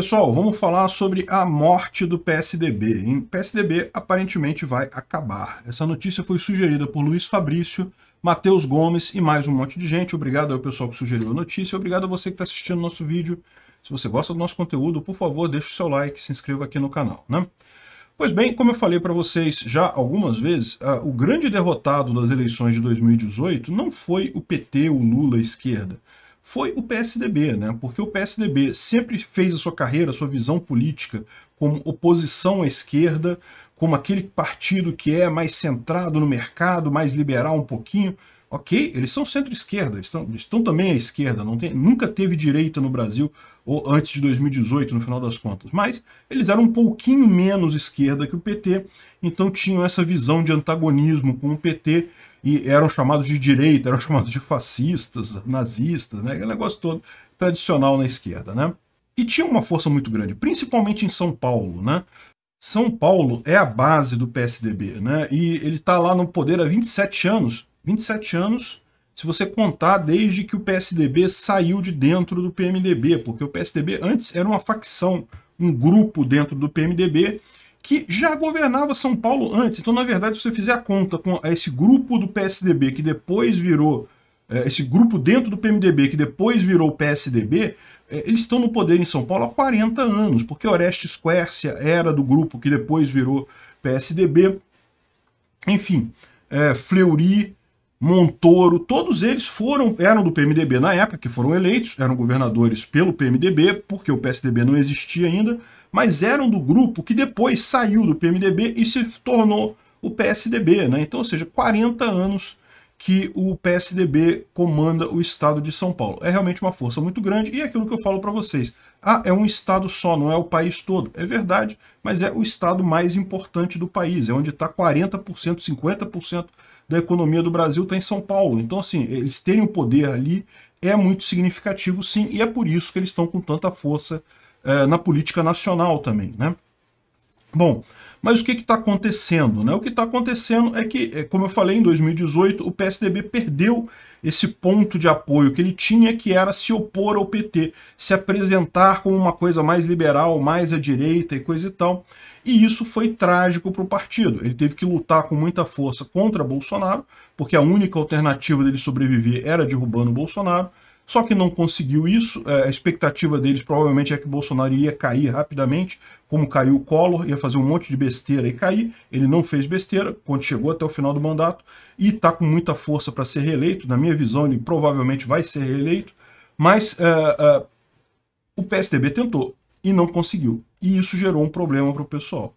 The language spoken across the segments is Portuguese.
Pessoal, vamos falar sobre a morte do PSDB. Hein? PSDB aparentemente vai acabar. Essa notícia foi sugerida por Luiz Fabrício, Matheus Gomes e mais um monte de gente. Obrigado ao pessoal que sugeriu a notícia. Obrigado a você que está assistindo o nosso vídeo. Se você gosta do nosso conteúdo, por favor, deixe o seu like e se inscreva aqui no canal. Né? Pois bem, como eu falei para vocês já algumas vezes, uh, o grande derrotado das eleições de 2018 não foi o PT, o Lula, a esquerda foi o PSDB, né? Porque o PSDB sempre fez a sua carreira, a sua visão política como oposição à esquerda, como aquele partido que é mais centrado no mercado, mais liberal um pouquinho. Ok, eles são centro-esquerda, eles, eles estão, também à esquerda, não tem, nunca teve direita no Brasil ou antes de 2018, no final das contas. Mas eles eram um pouquinho menos esquerda que o PT, então tinham essa visão de antagonismo com o PT, e eram chamados de direita, eram chamados de fascistas, nazistas, né? aquele negócio todo tradicional na esquerda. Né? E tinha uma força muito grande, principalmente em São Paulo. Né? São Paulo é a base do PSDB, né? e ele está lá no poder há 27 anos. 27 anos, se você contar desde que o PSDB saiu de dentro do PMDB, porque o PSDB antes era uma facção, um grupo dentro do PMDB, que já governava São Paulo antes. Então, na verdade, se você fizer a conta com esse grupo do PSDB que depois virou é, esse grupo dentro do PMDB que depois virou o PSDB, é, eles estão no poder em São Paulo há 40 anos, porque Orestes Quércia era do grupo que depois virou PSDB. Enfim, é, Fleury, Montoro, todos eles foram eram do PMDB na época, que foram eleitos, eram governadores pelo PMDB, porque o PSDB não existia ainda mas eram do grupo que depois saiu do PMDB e se tornou o PSDB, né? Então, ou seja, 40 anos que o PSDB comanda o estado de São Paulo. É realmente uma força muito grande e é aquilo que eu falo para vocês. Ah, é um estado só, não é o país todo. É verdade, mas é o estado mais importante do país, é onde está 40%, 50% da economia do Brasil está em São Paulo. Então, assim, eles terem o poder ali é muito significativo, sim, e é por isso que eles estão com tanta força é, na política nacional também. Né? Bom, mas o que está acontecendo? Né? O que está acontecendo é que, é, como eu falei, em 2018 o PSDB perdeu esse ponto de apoio que ele tinha, que era se opor ao PT, se apresentar como uma coisa mais liberal, mais à direita e coisa e tal. E isso foi trágico para o partido. Ele teve que lutar com muita força contra Bolsonaro, porque a única alternativa dele sobreviver era derrubando Bolsonaro. Só que não conseguiu isso. É, a expectativa deles provavelmente é que Bolsonaro ia cair rapidamente, como caiu o Collor, ia fazer um monte de besteira e cair. Ele não fez besteira quando chegou até o final do mandato e está com muita força para ser reeleito. Na minha visão, ele provavelmente vai ser reeleito. Mas uh, uh, o PSDB tentou e não conseguiu. E isso gerou um problema para o pessoal.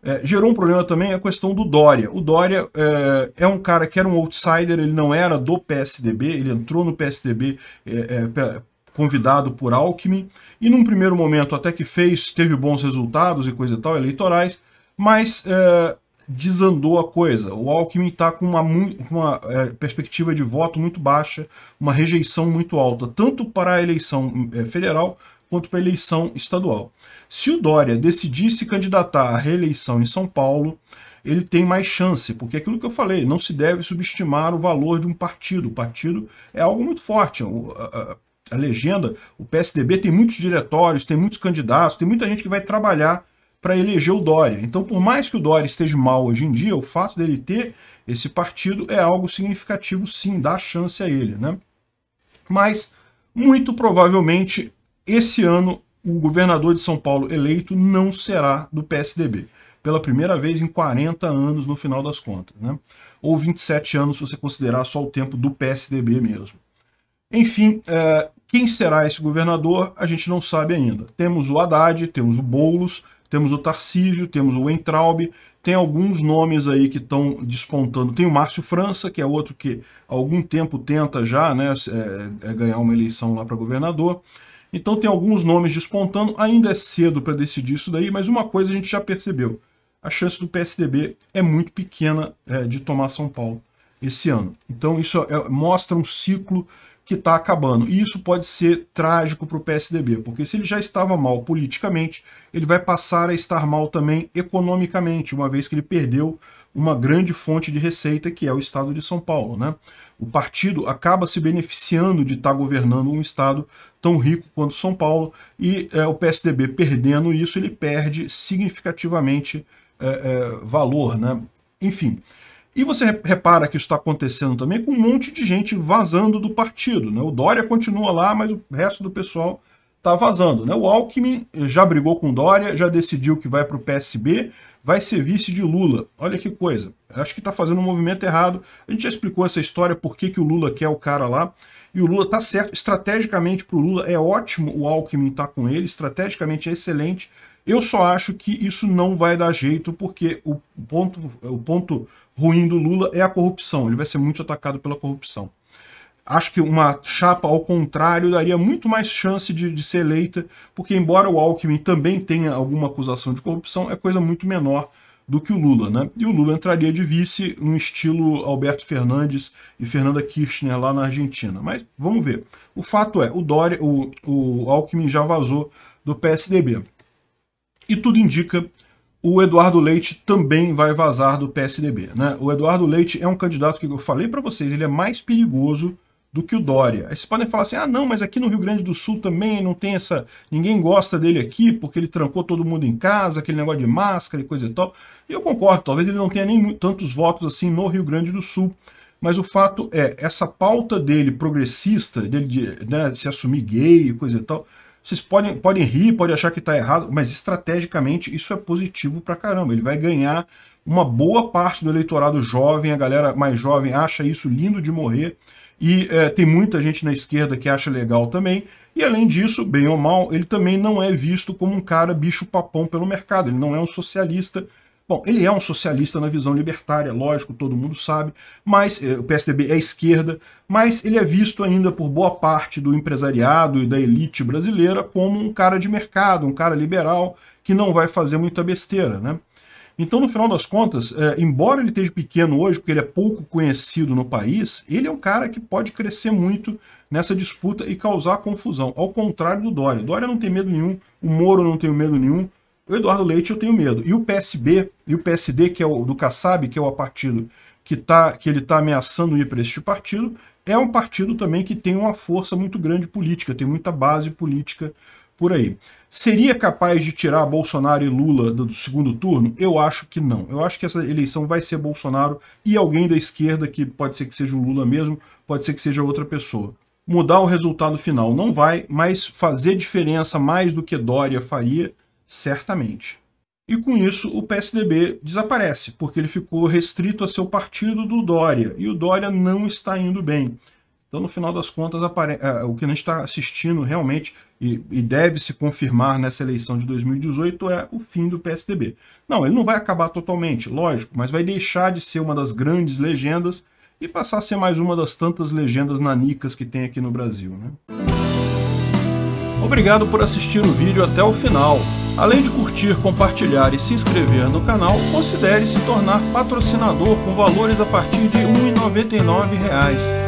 É, gerou um problema também a questão do Dória. O Dória é, é, um cara que era um outsider, ele não era do PSDB, ele entrou no PSDB é, é convidado por Alckmin, e num primeiro momento até que fez, teve bons resultados e coisa e tal, eleitorais, mas é, desandou a coisa. O Alckmin está com uma, uma é, perspectiva de voto muito baixa, uma rejeição muito alta, tanto para a eleição federal quanto para a eleição estadual. Se o Dória decidir se candidatar à reeleição em São Paulo, ele tem mais chance, porque é aquilo que eu falei, não se deve subestimar o valor de um partido. O partido é algo muito forte. A, a, a legenda, o PSDB tem muitos diretórios, tem muitos candidatos, tem muita gente que vai trabalhar para eleger o Dória. Então, por mais que o Dória esteja mal hoje em dia, o fato dele ter esse partido é algo significativo, sim, dá chance a ele. Né? Mas, muito provavelmente, esse ano, o governador de São Paulo eleito não será do PSDB, pela primeira vez em 40 anos no final das contas, né? ou 27 anos se você considerar só o tempo do PSDB mesmo. Enfim, é, quem será esse governador, a gente não sabe ainda. Temos o Haddad, temos o Boulos, temos o Tarcísio, temos o Entraub, tem alguns nomes aí que estão despontando. Tem o Márcio França, que é outro que há algum tempo tenta já né, é, é ganhar uma eleição lá para governador. Então tem alguns nomes despontando, ainda é cedo para decidir isso daí, mas uma coisa a gente já percebeu, a chance do PSDB é muito pequena é, de tomar São Paulo esse ano. Então isso é, é mostra um ciclo que está acabando. E isso pode ser trágico para o PSDB, porque se ele já estava mal politicamente, ele vai passar a estar mal também economicamente, uma vez que ele perdeu uma grande fonte de receita, que é o estado de São Paulo. Né? O partido acaba se beneficiando de estar governando um estado tão rico quanto São Paulo, e é, o PSDB perdendo isso, ele perde significativamente é, é, valor. Né? Enfim. E você repara que isso está acontecendo também com um monte de gente vazando do partido. Né? O Dória continua lá, mas o resto do pessoal está vazando. Né? O Alckmin já brigou com o Dória, já decidiu que vai para o PSB, vai ser vice de Lula. Olha que coisa. Acho que está fazendo um movimento errado. A gente já explicou essa história, por que, que o Lula quer o cara lá. E o Lula está certo. Estrategicamente para o Lula é ótimo o Alckmin estar tá com ele. Estrategicamente é excelente. Eu só acho que isso não vai dar jeito, porque o ponto, o ponto ruim do Lula é a corrupção. Ele vai ser muito atacado pela corrupção. Acho que uma chapa ao contrário daria muito mais chance de, de, ser eleita, porque embora o Alckmin também tenha alguma acusação de corrupção, é coisa muito menor do que o Lula, né? E o Lula entraria de vice no estilo Alberto Fernandes e Fernanda Kirchner lá na Argentina. Mas vamos ver. O fato é, o, Dória, o, o Alckmin já vazou do PSDB. E tudo indica o Eduardo Leite também vai vazar do PSDB. Né? O Eduardo Leite é um candidato que eu falei para vocês, ele é mais perigoso do que o Dória. Aí vocês podem falar assim: ah, não, mas aqui no Rio Grande do Sul também não tem essa. ninguém gosta dele aqui porque ele trancou todo mundo em casa, aquele negócio de máscara e coisa e tal. E eu concordo, talvez ele não tenha nem tantos votos assim no Rio Grande do Sul. Mas o fato é, essa pauta dele progressista, dele de, né, se assumir gay e coisa e tal, vocês podem, podem rir, podem achar que está errado, mas estrategicamente isso é positivo pra caramba. Ele vai ganhar uma boa parte do eleitorado jovem, a galera mais jovem acha isso lindo de morrer e é, tem muita gente na esquerda que acha legal também. E além disso, bem ou mal, ele também não é visto como um cara bicho-papão pelo mercado, ele não é um socialista. Bom, ele é um socialista na visão libertária, lógico, todo mundo sabe, mas é, o PSDB é esquerda, mas ele é visto ainda por boa parte do empresariado e da elite brasileira como um cara de mercado, um cara liberal que não vai fazer muita besteira, né? Então, no final das contas, é, embora ele esteja pequeno hoje, porque ele é pouco conhecido no país, ele é um cara que pode crescer muito nessa disputa e causar confusão. Ao contrário do Dória. O Dória não tem medo nenhum, o Moro não tem medo nenhum, o Eduardo Leite eu tenho medo. E o PSB e o PSD, que é o do Kassab, que é o partido que, tá, que ele está ameaçando ir para este partido, é um partido também que tem uma força muito grande política, tem muita base política por aí. Seria capaz de tirar Bolsonaro e Lula do, segundo turno? Eu acho que não. Eu acho que essa eleição vai ser Bolsonaro e alguém da esquerda, que pode ser que seja o Lula mesmo, pode ser que seja outra pessoa. Mudar o resultado final não vai, mas fazer diferença mais do que Dória faria, certamente. E com isso o PSDB desaparece, porque ele ficou restrito a seu partido do Dória, e o Dória não está indo bem. Então, no final das contas, é, o que a gente está assistindo realmente e, deve se confirmar nessa eleição de 2018 é o fim do PSDB. Não, ele não vai acabar totalmente, lógico, mas vai deixar de ser uma das grandes legendas e passar a ser mais uma das tantas legendas nanicas que tem aqui no Brasil. Né? Obrigado por assistir o vídeo até o final. Além de curtir, compartilhar e se inscrever no canal, considere se tornar patrocinador com valores a partir de R$ 1,99